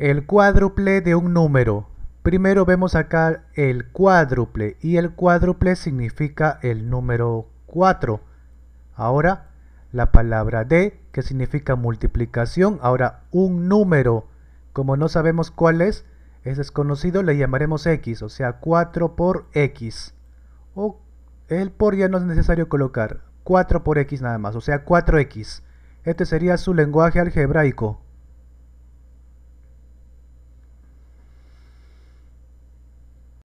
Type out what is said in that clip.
El cuádruple de un número. Primero vemos acá el cuádruple y el cuádruple significa el número 4. Ahora la palabra de que significa multiplicación. Ahora un número, como no sabemos cuál es, es desconocido, le llamaremos x, o sea 4 por x. O el por ya no es necesario colocar, 4 por x nada más, o sea 4x. Este sería su lenguaje algebraico.